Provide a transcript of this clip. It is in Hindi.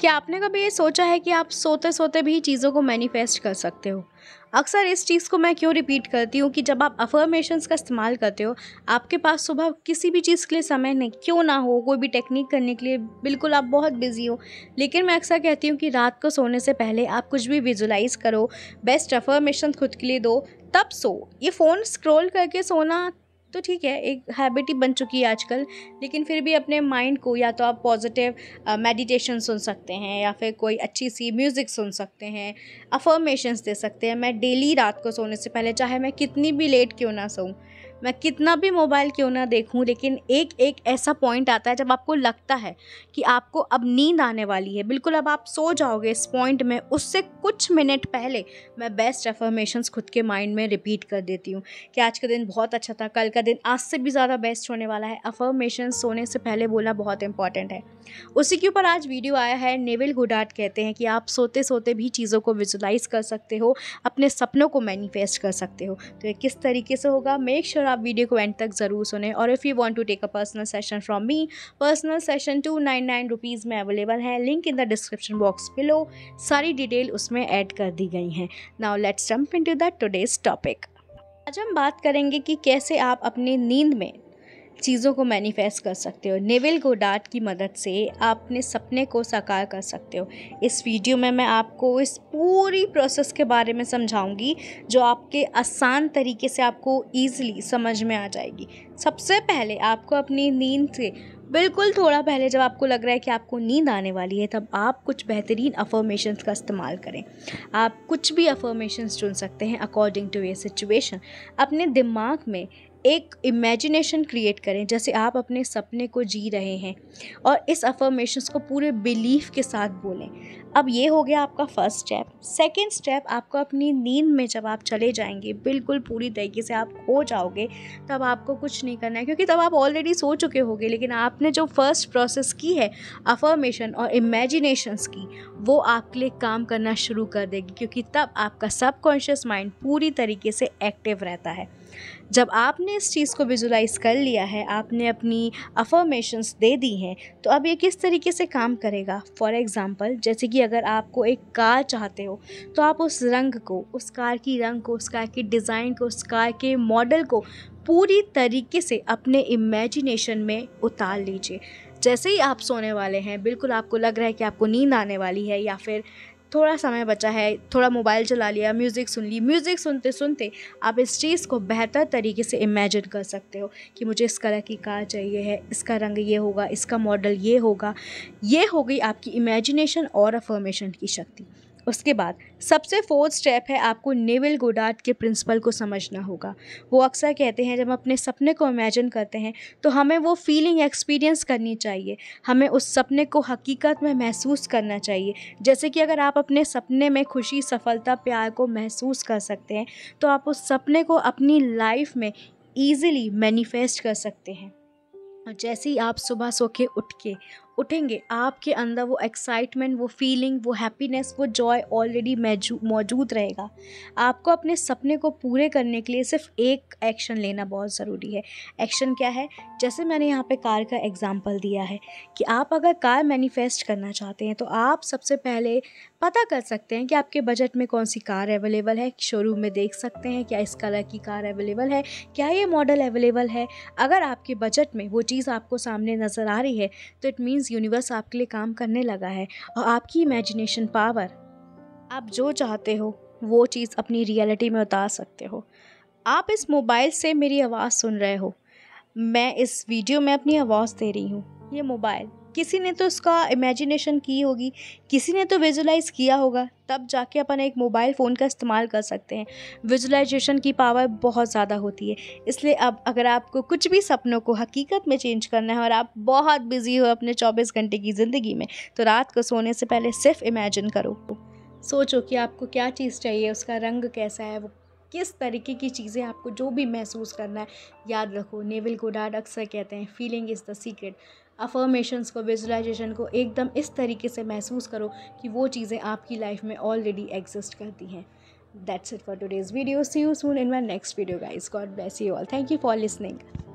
क्या आपने कभी ये सोचा है कि आप सोते सोते भी चीज़ों को मैनिफेस्ट कर सकते हो अक्सर इस चीज़ को मैं क्यों रिपीट करती हूँ कि जब आप अफर्मेशंस का इस्तेमाल करते हो आपके पास सुबह किसी भी चीज़ के लिए समय नहीं क्यों ना हो कोई भी टेक्निक करने के लिए बिल्कुल आप बहुत बिजी हो लेकिन मैं अक्सर कहती हूँ कि रात को सोने से पहले आप कुछ भी विजुलाइज़ करो बेस्ट अफर्मेशन खुद के लिए दो तब सो ये फ़ोन स्क्रॉल करके सोना तो ठीक है एक हैबिट ही बन चुकी है आजकल लेकिन फिर भी अपने माइंड को या तो आप पॉजिटिव मेडिटेशन सुन सकते हैं या फिर कोई अच्छी सी म्यूज़िक सुन सकते हैं अफर्मेशंस दे सकते हैं मैं डेली रात को सोने से पहले चाहे मैं कितनी भी लेट क्यों ना सोऊँ मैं कितना भी मोबाइल क्यों ना देखूं लेकिन एक एक ऐसा पॉइंट आता है जब आपको लगता है कि आपको अब नींद आने वाली है बिल्कुल अब आप सो जाओगे इस पॉइंट में उससे कुछ मिनट पहले मैं बेस्ट एफर्मेशंस खुद के माइंड में रिपीट कर देती हूँ कि आज का दिन बहुत अच्छा था कल का दिन आज से भी ज़्यादा बेस्ट होने वाला है अफर्मेशन सोने से पहले बोला बहुत इंपॉर्टेंट है उसी के ऊपर आज वीडियो आया है नेविल गुडाट कहते हैं कि आप सोते सोते भी चीज़ों को विजुलाइज कर सकते हो अपने सपनों को मैनिफेस्ट कर सकते हो तो ये किस तरीके से होगा मेक श्योर आप वीडियो को एंड तक ज़रूर सुने और if you want to take a personal session from me personal session two nine nine rupees में अवेलेबल है link in the description box below सारी डिटेल उसमें ऐड कर दी गई हैं now let's jump into that today's topic आज हम बात करेंगे कि कैसे आप अपनी नींद में चीज़ों को मैनिफेस्ट कर सकते हो नेविल गोडार्ड की मदद से आप अपने सपने को साकार कर सकते हो इस वीडियो में मैं आपको इस पूरी प्रोसेस के बारे में समझाऊंगी जो आपके आसान तरीके से आपको ईजिली समझ में आ जाएगी सबसे पहले आपको अपनी नींद से बिल्कुल थोड़ा पहले जब आपको लग रहा है कि आपको नींद आने वाली है तब आप कुछ बेहतरीन अफर्मेशंस का इस्तेमाल करें आप कुछ भी अफर्मेशंस चुन सकते हैं अकॉर्डिंग टू ये सिचुएशन अपने दिमाग में एक इमेजिनेशन क्रिएट करें जैसे आप अपने सपने को जी रहे हैं और इस अफर्मेशंस को पूरे बिलीफ के साथ बोलें अब ये हो गया आपका फर्स्ट स्टेप सेकंड स्टेप आपको अपनी नींद में जब आप चले जाएंगे बिल्कुल पूरी तरीके से आप खो जाओगे तब आपको कुछ नहीं करना है क्योंकि तब आप ऑलरेडी सो चुके होगे लेकिन आपने जो फर्स्ट प्रोसेस की है अफर्मेशन और इमेजिनेशंस की वो आपके लिए काम करना शुरू कर देगी क्योंकि तब आपका सबकॉन्शियस माइंड पूरी तरीके से एक्टिव रहता है जब आपने इस चीज़ को विजुलाइज़ कर लिया है आपने अपनी अफर्मेशंस दे दी हैं तो अब ये किस तरीके से काम करेगा फॉर एग्ज़ाम्पल जैसे कि अगर आपको एक कार चाहते हो तो आप उस रंग को उस कार की रंग को उस कार की डिज़ाइन को उस कार के मॉडल को पूरी तरीके से अपने इमेजिनेशन में उतार लीजिए जैसे ही आप सोने वाले हैं बिल्कुल आपको लग रहा है कि आपको नींद आने वाली है या फिर थोड़ा समय बचा है थोड़ा मोबाइल चला लिया म्यूज़िक सुन ली म्यूज़िक सुनते सुनते आप इस चीज़ को बेहतर तरीके से इमेजिन कर सकते हो कि मुझे इस कलर की कार चाहिए है इसका रंग ये होगा इसका मॉडल ये होगा ये हो गई आपकी इमेजिनेशन और अफर्मेशन की शक्ति उसके बाद सबसे फोर्थ स्टेप है आपको नेवल गोडार्ड के प्रिंसिपल को समझना होगा वो अक्सर कहते हैं जब हम अपने सपने को इमेजिन करते हैं तो हमें वो फीलिंग एक्सपीरियंस करनी चाहिए हमें उस सपने को हकीकत में महसूस करना चाहिए जैसे कि अगर आप अपने सपने में खुशी सफलता प्यार को महसूस कर सकते हैं तो आप उस सपने को अपनी लाइफ में ईज़िली मैनिफेस्ट कर सकते हैं और जैसे ही आप सुबह सो के उठ के उठेंगे आपके अंदर वो एक्साइटमेंट वो फीलिंग वो हैप्पीनेस वो जॉय ऑलरेडी मौजूद रहेगा आपको अपने सपने को पूरे करने के लिए सिर्फ एक एक्शन लेना बहुत ज़रूरी है एक्शन क्या है जैसे मैंने यहाँ पे कार का एग्ज़ाम्पल दिया है कि आप अगर कार मैनिफेस्ट करना चाहते हैं तो आप सबसे पहले पता कर सकते हैं कि आपके बजट में कौन सी कार अवेलेबल है शोरूम में देख सकते हैं क्या इस कलर की कार अवेलेबल है क्या ये मॉडल अवेलेबल है अगर आपके बजट में वो चीज़ आपको सामने नज़र आ रही है तो इट मीन मीन्स यूनिवर्स आपके लिए काम करने लगा है और आपकी इमेजिनेशन पावर आप जो चाहते हो वो चीज़ अपनी रियलिटी में उतार सकते हो आप इस मोबाइल से मेरी आवाज़ सुन रहे हो मैं इस वीडियो में अपनी आवाज़ दे रही हूँ ये मोबाइल किसी ने तो उसका इमेजिनेशन की होगी किसी ने तो विजुलाइज़ किया होगा तब जाके अपन एक मोबाइल फ़ोन का इस्तेमाल कर सकते हैं विजुलाइजेशन की पावर बहुत ज़्यादा होती है इसलिए अब अगर आपको कुछ भी सपनों को हकीकत में चेंज करना है और आप बहुत बिज़ी हो अपने चौबीस घंटे की ज़िंदगी में तो रात को सोने से पहले सिर्फ इमेजिन करो सोचो कि आपको क्या चीज़ चाहिए उसका रंग कैसा है वो किस तरीके की चीज़ें आपको जो भी महसूस करना है याद रखो नेविल गोडार्ड अक्सर कहते हैं feeling is the secret affirmations को विजुलाइजेशन को एकदम इस तरीके से महसूस करो कि वो चीज़ें आपकी लाइफ में ऑलरेडी एग्जिस्ट करती हैं that's it for today's video see you soon in my next video guys god bless you all thank you for listening